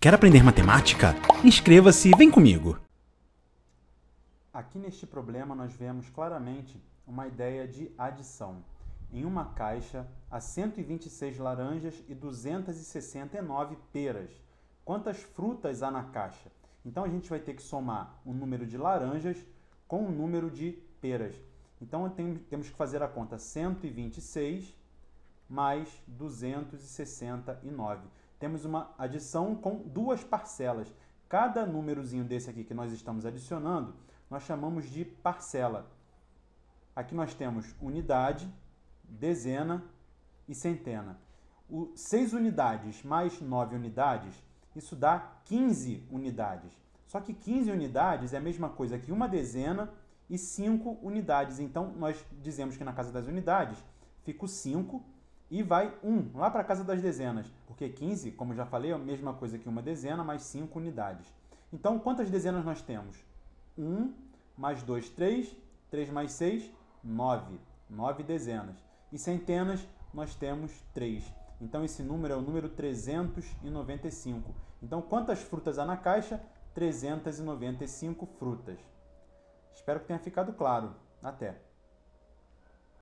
Quer aprender matemática? Inscreva-se e vem comigo! Aqui neste problema nós vemos claramente uma ideia de adição. Em uma caixa há 126 laranjas e 269 peras. Quantas frutas há na caixa? Então a gente vai ter que somar o número de laranjas com o número de peras. Então temos que fazer a conta 126 mais 269 temos uma adição com duas parcelas. Cada númerozinho desse aqui que nós estamos adicionando, nós chamamos de parcela. Aqui nós temos unidade, dezena e centena. O seis unidades mais nove unidades, isso dá 15 unidades. Só que 15 unidades é a mesma coisa que uma dezena e cinco unidades. Então, nós dizemos que na casa das unidades fica o 5 e vai 1 lá para a casa das dezenas, porque 15, como já falei, é a mesma coisa que uma dezena mais 5 unidades. Então, quantas dezenas nós temos? 1 mais 2, 3, 3 mais 6, 9. 9 dezenas. E centenas nós temos 3. Então, esse número é o número 395. Então, quantas frutas há na caixa? 395 frutas. Espero que tenha ficado claro. Até!